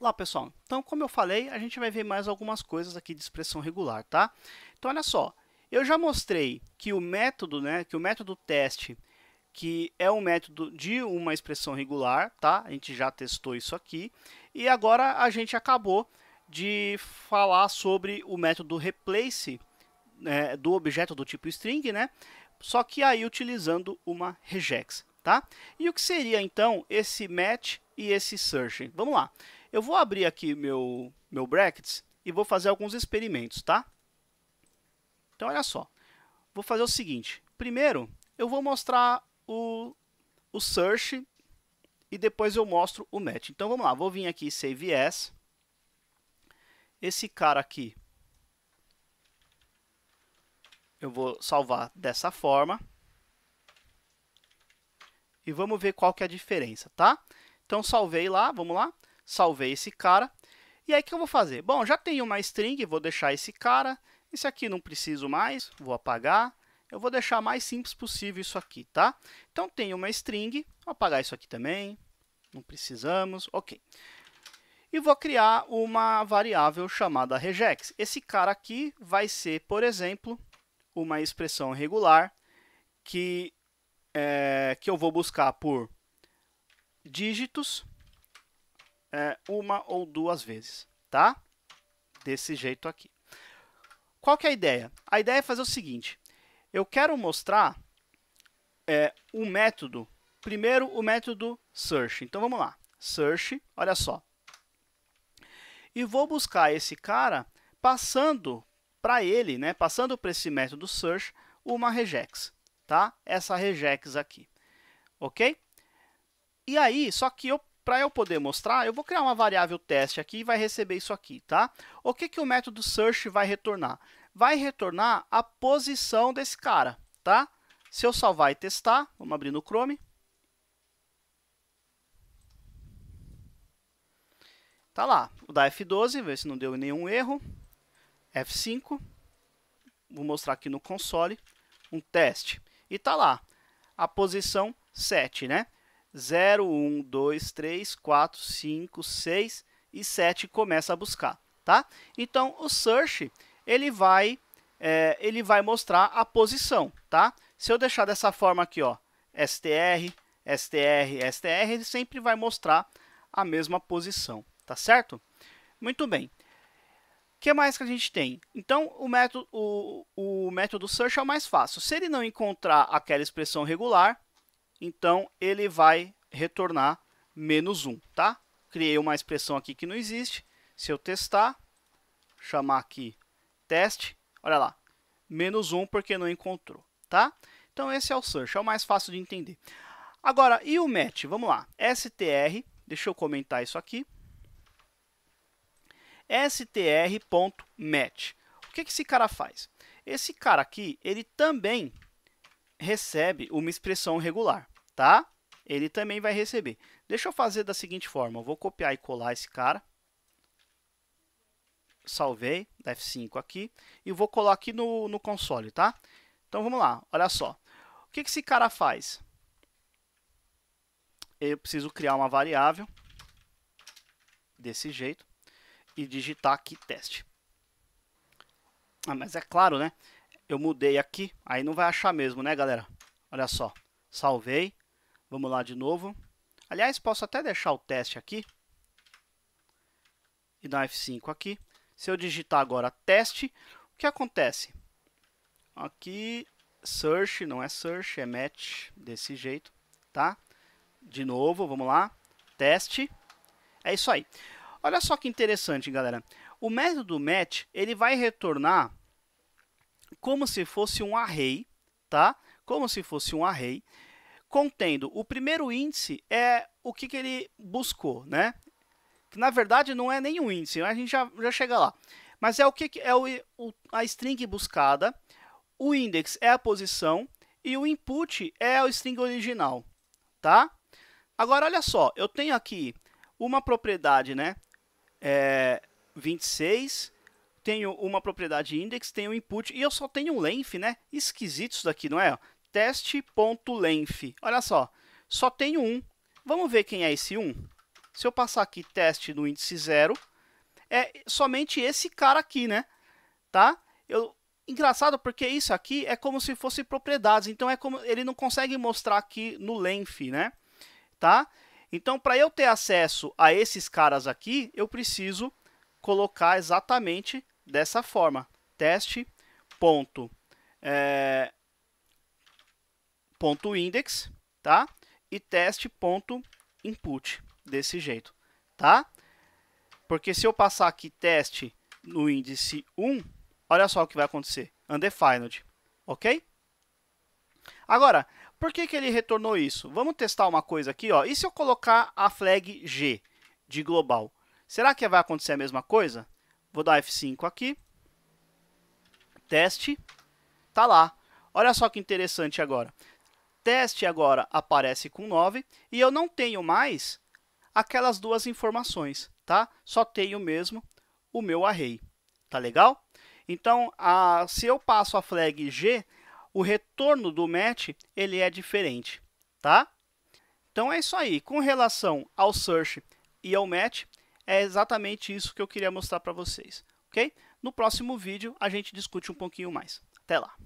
lá, pessoal. Então, como eu falei, a gente vai ver mais algumas coisas aqui de expressão regular, tá? Então, olha só. Eu já mostrei que o método, né, que o método teste, que é um método de uma expressão regular, tá? A gente já testou isso aqui. E agora a gente acabou de falar sobre o método replace né, do objeto do tipo string, né? Só que aí utilizando uma regex, tá? E o que seria então esse match e esse search? Vamos lá. Eu vou abrir aqui meu, meu brackets e vou fazer alguns experimentos, tá? Então, olha só. Vou fazer o seguinte. Primeiro, eu vou mostrar o, o search e depois eu mostro o match. Então, vamos lá. Vou vir aqui save as. Esse cara aqui eu vou salvar dessa forma. E vamos ver qual que é a diferença, tá? Então, salvei lá, vamos lá salvei esse cara. E aí o que eu vou fazer? Bom, já tenho uma string, vou deixar esse cara. Esse aqui não preciso mais, vou apagar. Eu vou deixar mais simples possível isso aqui, tá? Então tenho uma string, vou apagar isso aqui também. Não precisamos, ok. E vou criar uma variável chamada regex. Esse cara aqui vai ser, por exemplo, uma expressão regular que, é, que eu vou buscar por dígitos é, uma ou duas vezes, tá? Desse jeito aqui. Qual que é a ideia? A ideia é fazer o seguinte, eu quero mostrar é, um método, primeiro o método search. Então vamos lá, search, olha só. E vou buscar esse cara passando para ele, né, passando para esse método search, uma regex, tá? Essa regex aqui, ok? E aí, só que eu para eu poder mostrar, eu vou criar uma variável teste aqui e vai receber isso aqui, tá? O que, que o método search vai retornar? Vai retornar a posição desse cara, tá? Se eu salvar e testar, vamos abrir no Chrome. Tá lá, vou dar F12, ver se não deu nenhum erro. F5, vou mostrar aqui no console, um teste. E tá lá, a posição 7, né? 0, 1, 2, 3, 4, 5, 6 e 7 começa a buscar, tá? Então, o search, ele vai, é, ele vai mostrar a posição, tá? Se eu deixar dessa forma aqui, ó, str, str, str, ele sempre vai mostrar a mesma posição, tá certo? Muito bem. O que mais que a gente tem? Então, o método, o, o método search é o mais fácil. Se ele não encontrar aquela expressão regular, então ele vai retornar menos 1, tá? Criei uma expressão aqui que não existe. Se eu testar, chamar aqui teste, olha lá, menos 1 porque não encontrou, tá? Então esse é o search, é o mais fácil de entender. Agora, e o match? Vamos lá, str, deixa eu comentar isso aqui, str.match. O que, que esse cara faz? Esse cara aqui, ele também recebe uma expressão regular, tá? Ele também vai receber. Deixa eu fazer da seguinte forma, eu vou copiar e colar esse cara. Salvei, F5 aqui, e vou colar aqui no, no console, tá? Então vamos lá, olha só. O que, que esse cara faz? Eu preciso criar uma variável desse jeito e digitar aqui teste. Ah, mas é claro, né? eu mudei aqui, aí não vai achar mesmo, né, galera? Olha só, salvei. Vamos lá de novo. Aliás, posso até deixar o teste aqui. E dar F5 aqui. Se eu digitar agora teste, o que acontece? Aqui, search, não é search, é match, desse jeito, tá? De novo, vamos lá. Teste. É isso aí. Olha só que interessante, galera. O método match, ele vai retornar como se fosse um array, tá? Como se fosse um array, contendo o primeiro índice é o que, que ele buscou, né? Que na verdade não é nenhum índice, a gente já, já chega lá. Mas é o que é o, o, a string buscada, o index é a posição e o input é o string original, tá? Agora olha só, eu tenho aqui uma propriedade, né? É 26 tenho uma propriedade index, tenho input e eu só tenho um length, né? Esquisito isso daqui, não é? Teste.length. Olha só, só tenho um. Vamos ver quem é esse um? Se eu passar aqui teste no índice 0, é somente esse cara aqui, né? Tá? Eu, engraçado porque isso aqui é como se fosse propriedades, então é como ele não consegue mostrar aqui no length, né? Tá? Então, para eu ter acesso a esses caras aqui, eu preciso colocar exatamente dessa forma. Teste ponto, é, ponto index, tá? E teste ponto input, desse jeito, tá? Porque se eu passar aqui teste no índice 1, olha só o que vai acontecer, undefined, ok? Agora, por que, que ele retornou isso? Vamos testar uma coisa aqui, ó. e se eu colocar a flag G de global? Será que vai acontecer a mesma coisa? Vou dar F5 aqui. Teste. Tá lá. Olha só que interessante agora. Teste agora aparece com 9 e eu não tenho mais aquelas duas informações, tá? Só tenho mesmo o meu array. Tá legal? Então, a, se eu passo a flag G, o retorno do match ele é diferente, tá? Então é isso aí. Com relação ao search e ao match, é exatamente isso que eu queria mostrar para vocês, ok? No próximo vídeo a gente discute um pouquinho mais. Até lá!